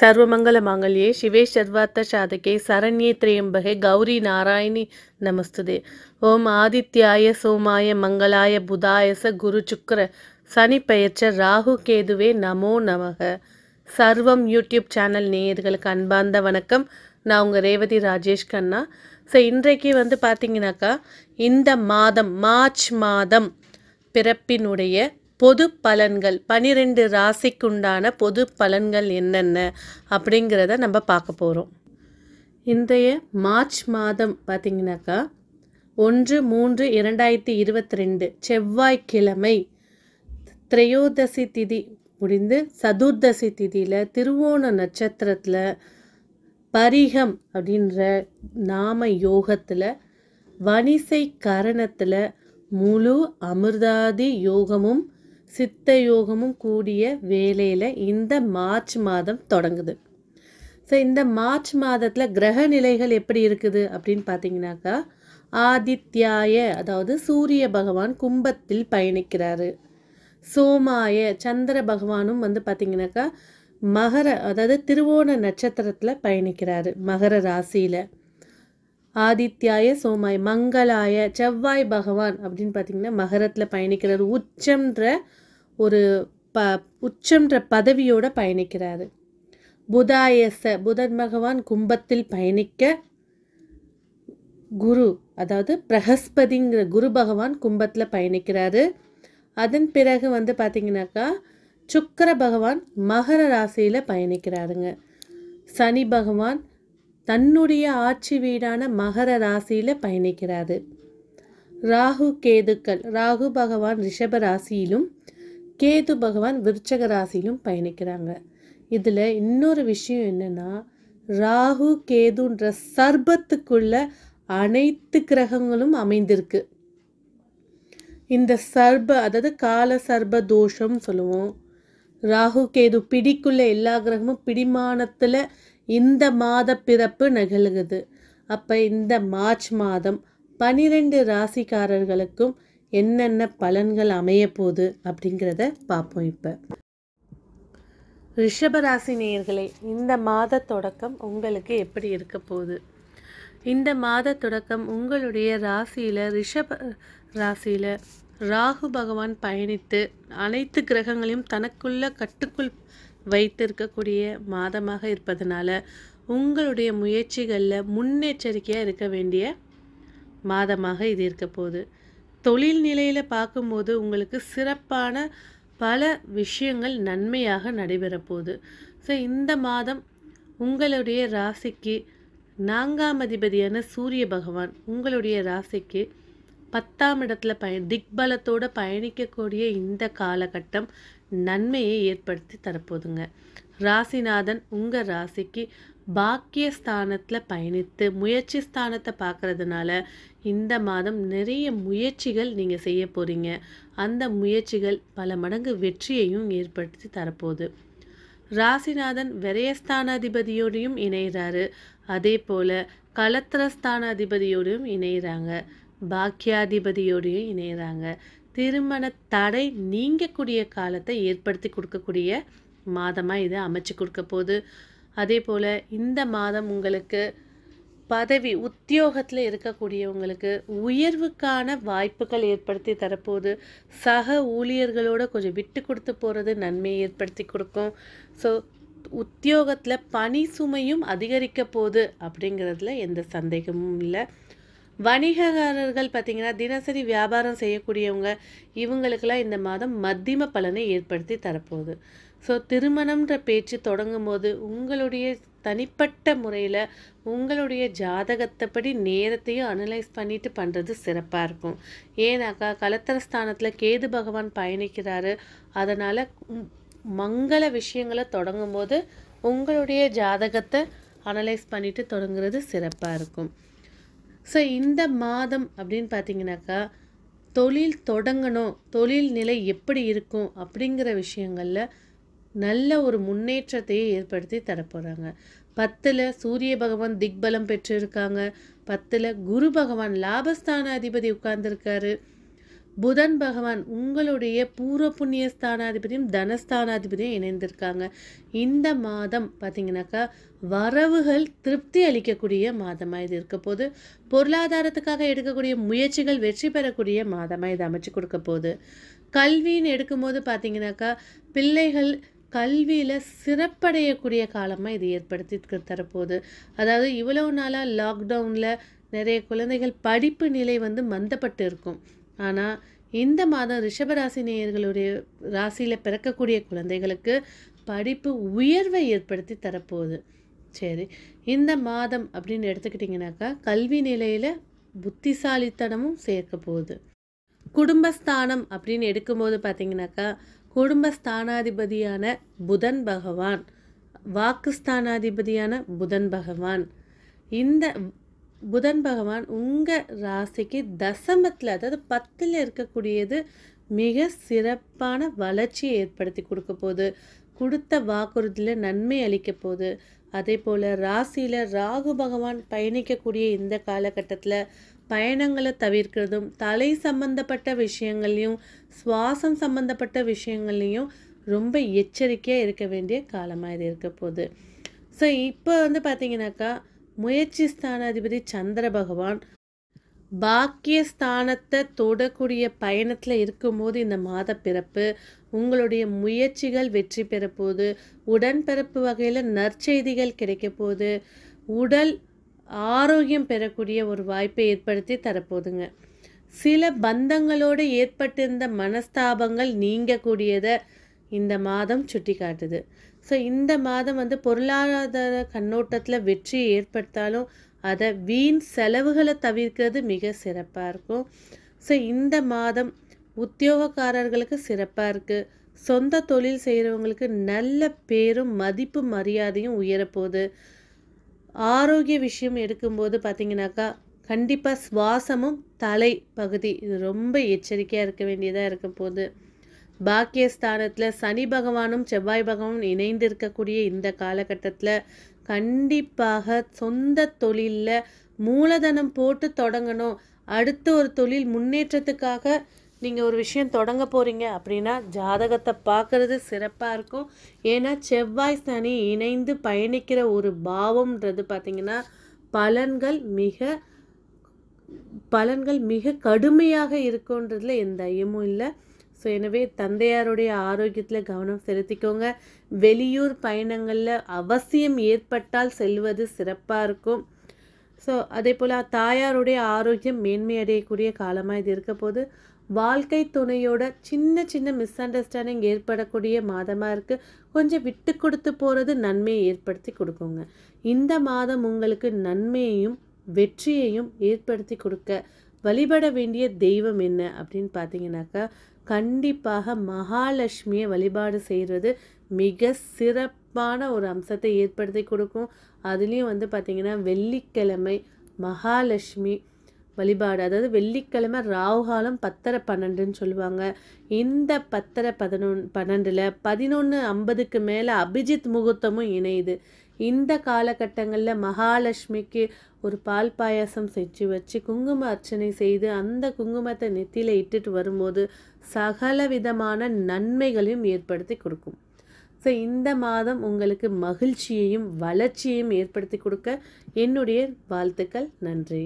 ಸರ್ವಮಂಗಲ ಮಾಂಗಲ್ಯೆ ಶಿವೇ ಸರ್ವಾರ್ಥ ಸಾಧಕೆ ಶರಣ್ಯೆ ತ್ರ್ಯಂಬಗೆ கௌரி நாராயணி நமஸ்துதே ஓம் ஆதித்யாய சோமாய மங்களாய புதாயச குரு ಗುರುಚುಕ್ರ சனி பெயர்ச்ச ராகு கேதுவே நமோ நமக சர்வம் யூடியூப் சேனல் நேயர்களுக்கு அன்பார்ந்த வணக்கம் நான் உங்கள் ரேவதி ராஜேஷ் கண்ணா ஸோ இன்றைக்கு வந்து பார்த்தீங்கன்னாக்கா இந்த மாதம் மார்ச் மாதம் பிறப்பினுடைய பொது பலன்கள் பனிரெண்டு ராசிக்குண்டான பொது பலன்கள் என்னென்ன அப்படிங்கிறத நம்ம பார்க்க போகிறோம் இன்றைய மார்ச் மாதம் பார்த்திங்கனாக்கா ஒன்று மூன்று இரண்டாயிரத்தி இருபத்தி ரெண்டு செவ்வாய்க்கிழமை திரையோதசி திதி முடிந்து சதுர்தசி திதியில் திருவோண நட்சத்திரத்தில் பரிகம் அப்படின்ற நாம யோகத்தில் வனிசை கரணத்தில் முழு அமிர்தாதி யோகமும் சித்த யோகமும் கூடிய வேலையில் இந்த மார்ச் மாதம் தொடங்குது ஸோ இந்த மார்ச் மாதத்தில் கிரக நிலைகள் எப்படி இருக்குது அப்படின்னு பார்த்தீங்கன்னாக்கா ஆதித்யாய அதாவது சூரிய பகவான் கும்பத்தில் பயணிக்கிறாரு சோமாய சந்திர பகவானும் வந்து பார்த்திங்கனாக்கா மகர அதாவது திருவோண நட்சத்திரத்தில் பயணிக்கிறாரு மகர ராசியில் ஆதித்யாய சோமாய் மங்களாய செவ்வாய் பகவான் அப்படின்னு பார்த்திங்கன்னா மகரத்தில் பயணிக்கிறார் உச்சம்ன்ற ஒரு ப உச்சம்ன்ற பதவியோடு பயணிக்கிறாரு புதாயச புதன் பகவான் கும்பத்தில் பயணிக்க குரு அதாவது பிரகஸ்பதிங்கிற குரு பகவான் கும்பத்தில் பயணிக்கிறாரு அதன் பிறகு வந்து பார்த்திங்கனாக்கா சுக்கர பகவான் மகர ராசியில் பயணிக்கிறாருங்க சனி பகவான் தன்னுடைய ஆட்சி வீடான மகர ராசியில் பயணிக்கிறாரு ராகு கேதுக்கள் ராகு பகவான் ரிஷப ராசியிலும் கேது பகவான் விருச்சக ராசியிலும் பயணிக்கிறாங்க இதில் இன்னொரு விஷயம் என்னென்னா ராகு கேதுன்ற சர்பத்துக்குள்ள அனைத்து கிரகங்களும் அமைந்திருக்கு இந்த சர்ப அதாவது கால சர்ப தோஷம் சொல்லுவோம் ராகு கேது பிடிக்குள்ள எல்லா கிரகமும் பிடிமானத்தில் இந்த மாத பிறப்பு நிகழுகுது அப்போ இந்த மார்ச் மாதம் பனிரெண்டு ராசிக்காரர்களுக்கும் என்னென்ன பலன்கள் அமைய போகுது அப்படிங்கிறத பார்ப்போம் இப்போ ரிஷபராசி நேயர்களே இந்த மாத தொடக்கம் உங்களுக்கு எப்படி இருக்க போகுது இந்த மாத தொடக்கம் உங்களுடைய ராசியில் ரிஷப ராசியில் ராகு பகவான் பயணித்து அனைத்து கிரகங்களையும் தனக்குள்ள கட்டுக்குள் வைத்திருக்கக்கூடிய மாதமாக இருப்பதனால உங்களுடைய முயற்சிகளில் முன்னெச்சரிக்கையாக இருக்க வேண்டிய மாதமாக இது இருக்க போகுது தொழில் நிலையில் பார்க்கும்போது உங்களுக்கு சிறப்பான பல விஷயங்கள் நன்மையாக போகுது ஸோ இந்த மாதம் உங்களுடைய ராசிக்கு நான்காம் அதிபதியான சூரிய பகவான் உங்களுடைய ராசிக்கு பத்தாம் இடத்துல பய திக்பலத்தோடு பயணிக்கக்கூடிய இந்த காலகட்டம் நன்மையை ஏற்படுத்தி தரப்போதுங்க ராசிநாதன் உங்கள் ராசிக்கு பாக்கிய ஸ்தானத்தில் பயணித்து முயற்சி ஸ்தானத்தை பார்க்குறதுனால இந்த மாதம் நிறைய முயற்சிகள் நீங்கள் செய்ய போகிறீங்க அந்த முயற்சிகள் பல மடங்கு வெற்றியையும் ஏற்படுத்தி தரப்போகுது ராசிநாதன் விரயஸ்தானாதிபதியோடையும் இணைகிறாரு அதே போல் கலத்திரஸ்தானாதிபதியோடையும் இணைகிறாங்க பாக்கியாதிபதியோடையும் இணையிறாங்க திருமண தடை நீங்கக்கூடிய காலத்தை ஏற்படுத்தி கொடுக்கக்கூடிய மாதமாக இதை அமைச்சு கொடுக்க போகுது அதே போல் இந்த மாதம் உங்களுக்கு பதவி உத்தியோகத்தில் இருக்கக்கூடியவங்களுக்கு உயர்வுக்கான வாய்ப்புகள் ஏற்படுத்தி தரப்போகுது சக ஊழியர்களோட கொஞ்சம் விட்டு கொடுத்து போகிறது நன்மையை ஏற்படுத்தி கொடுக்கும் ஸோ உத்தியோகத்தில் பனி சுமையும் அதிகரிக்க போகுது அப்படிங்கிறதுல எந்த சந்தேகமும் இல்லை வணிகக்காரர்கள் பார்த்திங்கன்னா தினசரி வியாபாரம் செய்யக்கூடியவங்க இவங்களுக்கெல்லாம் இந்த மாதம் மத்தியம பலனை ஏற்படுத்தி தரப்போகுது ஸோ திருமணம்ன்ற பேச்சு தொடங்கும் போது உங்களுடைய தனிப்பட்ட முறையில் உங்களுடைய ஜாதகத்தைப்படி நேரத்தையும் அனலைஸ் பண்ணிட்டு பண்ணுறது சிறப்பாக இருக்கும் ஏன்னாக்கா கலத்தரஸ்தானத்தில் கேது பகவான் பயணிக்கிறாரு அதனால் மங்கள விஷயங்களை தொடங்கும் போது உங்களுடைய ஜாதகத்தை அனலைஸ் பண்ணிவிட்டு தொடங்குறது சிறப்பாக இருக்கும் ஸோ இந்த மாதம் அப்படின்னு பார்த்தீங்கன்னாக்கா தொழில் தொடங்கணும் தொழில் நிலை எப்படி இருக்கும் அப்படிங்கிற விஷயங்களில் நல்ல ஒரு முன்னேற்றத்தையே ஏற்படுத்தி தரப்போகிறாங்க பத்தில் சூரிய பகவான் திக்பலம் பெற்றிருக்காங்க பத்தில் குரு பகவான் அதிபதி உட்கார்ந்துருக்காரு புதன் பகவான் உங்களுடைய பூர்வ புண்ணிய ஸ்தானாதிபதியும் தனஸ்தானாதிபதியும் இணைந்திருக்காங்க இந்த மாதம் பார்த்தீங்கன்னாக்கா வரவுகள் திருப்தி அளிக்கக்கூடிய மாதமாக இது இருக்க போது பொருளாதாரத்துக்காக எடுக்கக்கூடிய முயற்சிகள் வெற்றி பெறக்கூடிய மாதமாக இது அமைச்சு கொடுக்க போகுது கல்வின்னு எடுக்கும்போது பார்த்தீங்கன்னாக்கா பிள்ளைகள் கல்வியில் சிறப்படையக்கூடிய காலமாக இது ஏற்படுத்தி தரப்போகுது அதாவது இவ்வளவு நாளாக லாக்டவுனில் நிறைய குழந்தைகள் படிப்பு நிலை வந்து மந்தப்பட்டு இருக்கும் ஆனால் இந்த மாதம் ரிஷபராசி நேயர்களுடைய ராசியில் பிறக்கக்கூடிய குழந்தைகளுக்கு படிப்பு உயர்வை ஏற்படுத்தி தரப்போகுது சரி இந்த மாதம் அப்படின்னு எடுத்துக்கிட்டிங்கனாக்கா கல்வி நிலையில் புத்திசாலித்தனமும் சேர்க்க போகுது குடும்பஸ்தானம் அப்படின்னு எடுக்கும்போது பார்த்தீங்கன்னாக்கா குடும்பஸ்தானாதிபதியான புதன் பகவான் வாக்குஸ்தானாதிபதியான புதன் பகவான் இந்த புதன் பகவான் உங்கள் ராசிக்கு தசமத்தில் அதாவது பத்தில் இருக்கக்கூடியது மிக சிறப்பான வளர்ச்சியை ஏற்படுத்தி கொடுக்க போகுது கொடுத்த வாக்குறுதியில் நன்மை அளிக்க போகுது அதே போல் ராசியில் ராகு பகவான் பயணிக்கக்கூடிய இந்த காலகட்டத்தில் பயணங்களை தவிர்க்கிறதும் தலை சம்பந்தப்பட்ட விஷயங்கள்லையும் சுவாசம் சம்பந்தப்பட்ட விஷயங்கள்லையும் ரொம்ப எச்சரிக்கையாக இருக்க வேண்டிய காலமாக இது இருக்க போகுது ஸோ இப்போ வந்து பார்த்திங்கனாக்கா முயற்சி ஸ்தானாதிபதி சந்திர பகவான் பாக்கியஸ்தானத்தை தொடக்கூடிய பயணத்தில் இருக்கும்போது இந்த மாத பிறப்பு உங்களுடைய முயற்சிகள் வெற்றி பெறப்போகுது உடன்பிறப்பு வகையில் நற்செய்திகள் கிடைக்க போகுது உடல் ஆரோக்கியம் பெறக்கூடிய ஒரு வாய்ப்பை ஏற்படுத்தி தரப்போதுங்க சில பந்தங்களோடு ஏற்பட்டிருந்த மனஸ்தாபங்கள் நீங்கக்கூடியதை இந்த மாதம் சுட்டி காட்டுது ஸோ இந்த மாதம் வந்து பொருளாதார கண்ணோட்டத்தில் வெற்றி ஏற்படுத்தாலும் அதை வீண் செலவுகளை தவிர்க்கிறது மிக சிறப்பாக இருக்கும் ஸோ இந்த மாதம் உத்தியோகக்காரர்களுக்கு சிறப்பாக இருக்குது சொந்த தொழில் செய்கிறவங்களுக்கு நல்ல பேரும் மதிப்பு மரியாதையும் உயரப்போகுது ஆரோக்கிய விஷயம் எடுக்கும்போது பார்த்திங்கனாக்கா கண்டிப்பாக சுவாசமும் தலை பகுதி இது ரொம்ப எச்சரிக்கையாக இருக்க வேண்டியதாக இருக்க போகுது பாக்கியஸ்தானத்தில் சனி பகவானும் செவ்வாய் பகவானும் இணைந்திருக்கக்கூடிய இந்த காலகட்டத்தில் கண்டிப்பாக சொந்த தொழிலில் மூலதனம் போட்டு தொடங்கணும் அடுத்த ஒரு தொழில் முன்னேற்றத்துக்காக நீங்கள் ஒரு விஷயம் தொடங்க போகிறீங்க அப்படின்னா ஜாதகத்தை பார்க்குறது சிறப்பாக இருக்கும் ஏன்னா செவ்வாய் சனி இணைந்து பயணிக்கிற ஒரு பாவம்ன்றது பார்த்திங்கன்னா பலன்கள் மிக பலன்கள் மிக கடுமையாக இருக்குன்றதில் எந்த ஐயமும் இல்லை ஸோ எனவே தந்தையாருடைய ஆரோக்கியத்தில் கவனம் செலுத்திக்கோங்க வெளியூர் பயணங்களில் அவசியம் ஏற்பட்டால் செல்வது சிறப்பாக இருக்கும் ஸோ அதே போல் தாயாருடைய ஆரோக்கியம் மேன்மையடையக்கூடிய காலமாக இது இருக்க போது வாழ்க்கை துணையோட சின்ன சின்ன மிஸ் அண்டர்ஸ்டாண்டிங் ஏற்படக்கூடிய மாதமாக இருக்குது கொஞ்சம் விட்டு கொடுத்து போகிறது நன்மையை ஏற்படுத்தி கொடுக்குங்க இந்த மாதம் உங்களுக்கு நன்மையையும் வெற்றியையும் ஏற்படுத்தி கொடுக்க வழிபட வேண்டிய தெய்வம் என்ன அப்படின்னு பார்த்தீங்கன்னாக்கா கண்டிப்பாக மகாலட்சுமியை வழிபாடு செய்கிறது மிக சிறப்பான ஒரு அம்சத்தை ஏற்படுத்தி கொடுக்கும் அதுலேயும் வந்து பார்த்திங்கன்னா வெள்ளிக்கிழமை மகாலட்சுமி வழிபாடு அதாவது வெள்ளிக்கிழமை ராகுகாலம் பத்தரை பன்னெண்டுன்னு சொல்லுவாங்க இந்த பத்தரை பதினொன்று பன்னெண்டில் பதினொன்று ஐம்பதுக்கு மேலே அபிஜித் முகூர்த்தமும் இணையுது இந்த காலகட்டங்களில் மகாலட்சுமிக்கு ஒரு பால் பாயாசம் செஞ்சு வச்சு குங்கும அர்ச்சனை செய்து அந்த குங்குமத்தை நெத்தியில் இட்டுட்டு வரும்போது சகல விதமான நன்மைகளையும் ஏற்படுத்தி கொடுக்கும் ஸோ இந்த மாதம் உங்களுக்கு மகிழ்ச்சியையும் வளர்ச்சியையும் ஏற்படுத்தி கொடுக்க என்னுடைய வாழ்த்துக்கள் நன்றி